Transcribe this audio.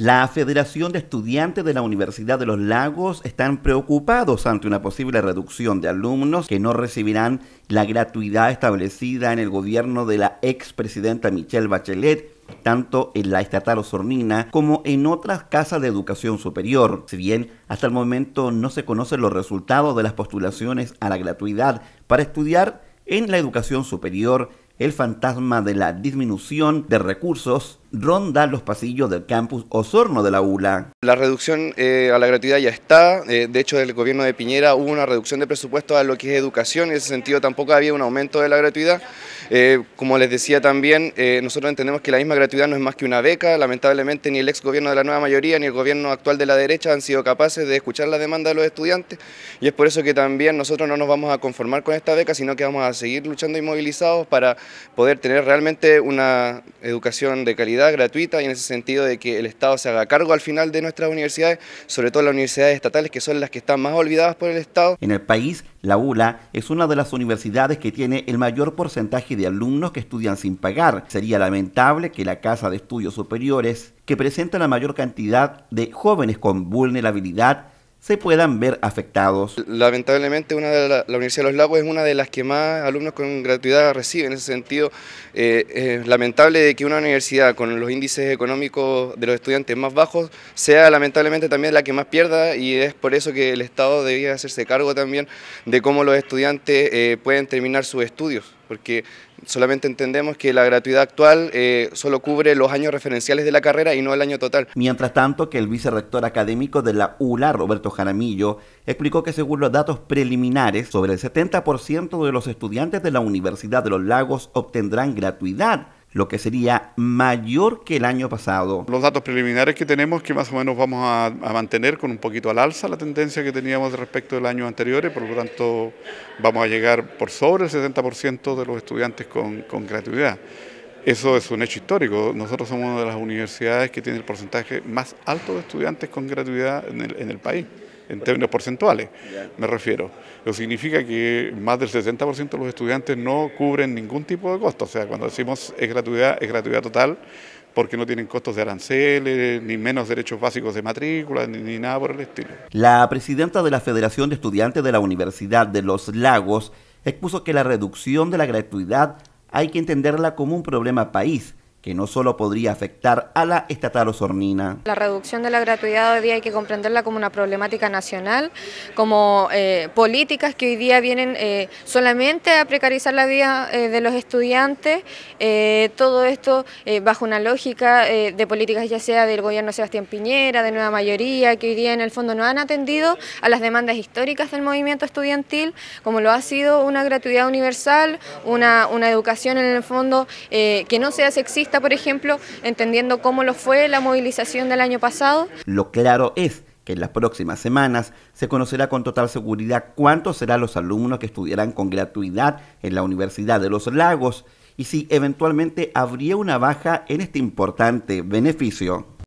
La Federación de Estudiantes de la Universidad de los Lagos están preocupados ante una posible reducción de alumnos que no recibirán la gratuidad establecida en el gobierno de la expresidenta Michelle Bachelet tanto en la estatal Osornina como en otras casas de educación superior. Si bien hasta el momento no se conocen los resultados de las postulaciones a la gratuidad para estudiar en la educación superior, el fantasma de la disminución de recursos ronda los pasillos del campus Osorno de la ULA. La reducción eh, a la gratuidad ya está, eh, de hecho del gobierno de Piñera hubo una reducción de presupuesto a lo que es educación, en ese sentido tampoco había un aumento de la gratuidad. Eh, como les decía también, eh, nosotros entendemos que la misma gratuidad no es más que una beca. Lamentablemente ni el ex gobierno de la nueva mayoría ni el gobierno actual de la derecha han sido capaces de escuchar la demanda de los estudiantes y es por eso que también nosotros no nos vamos a conformar con esta beca, sino que vamos a seguir luchando y para poder tener realmente una educación de calidad, gratuita y en ese sentido de que el Estado se haga cargo al final de nuestras universidades, sobre todo las universidades estatales que son las que están más olvidadas por el Estado. En el país, la ULA es una de las universidades que tiene el mayor porcentaje de de alumnos que estudian sin pagar. Sería lamentable que la Casa de Estudios Superiores, que presenta la mayor cantidad de jóvenes con vulnerabilidad, se puedan ver afectados. Lamentablemente una de la, Universidad de los Lagos es una de las que más alumnos con gratuidad recibe En ese sentido, eh, es lamentable que una universidad con los índices económicos de los estudiantes más bajos sea lamentablemente también la que más pierda y es por eso que el Estado debía hacerse cargo también de cómo los estudiantes eh, pueden terminar sus estudios porque solamente entendemos que la gratuidad actual eh, solo cubre los años referenciales de la carrera y no el año total. Mientras tanto, que el vicerrector académico de la ULA, Roberto Jaramillo, explicó que según los datos preliminares, sobre el 70% de los estudiantes de la Universidad de los Lagos obtendrán gratuidad lo que sería mayor que el año pasado. Los datos preliminares que tenemos, que más o menos vamos a, mantener con un poquito al alza la tendencia que teníamos respecto del año anterior, y por lo tanto vamos a llegar por sobre el 70% de los estudiantes con, con gratuidad. Eso es un hecho histórico. Nosotros somos una de las universidades que tiene el porcentaje más alto de estudiantes con gratuidad en en el país en términos porcentuales, me refiero. lo significa que más del 60% de los estudiantes no cubren ningún tipo de costo. O sea, cuando decimos es gratuidad, es gratuidad total porque no tienen costos de aranceles, ni menos derechos básicos de matrícula, ni nada por el estilo. La presidenta de la Federación de Estudiantes de la Universidad de Los Lagos expuso que la reducción de la gratuidad hay que entenderla como un problema país que no solo podría afectar a la estatal osornina. La reducción de la gratuidad hoy día hay que comprenderla como una problemática nacional, como eh, políticas que hoy día vienen eh, solamente a precarizar la vida eh, de los estudiantes, todo esto bajo una lógica de políticas ya sea del gobierno de Sebastián Piñera, de Nueva Mayoría, que hoy día en el fondo no han atendido a las demandas históricas del movimiento estudiantil, como lo ha sido una gratuidad universal, una, una educación en el fondo que no sea sexista, por ejemplo, entendiendo cómo lo fue la movilización del año pasado. Lo claro es que en las próximas semanas se conocerá con total seguridad cuántos serán los alumnos que estudiarán con gratuidad en la Universidad de los Lagos y si eventualmente habría una baja en este importante beneficio.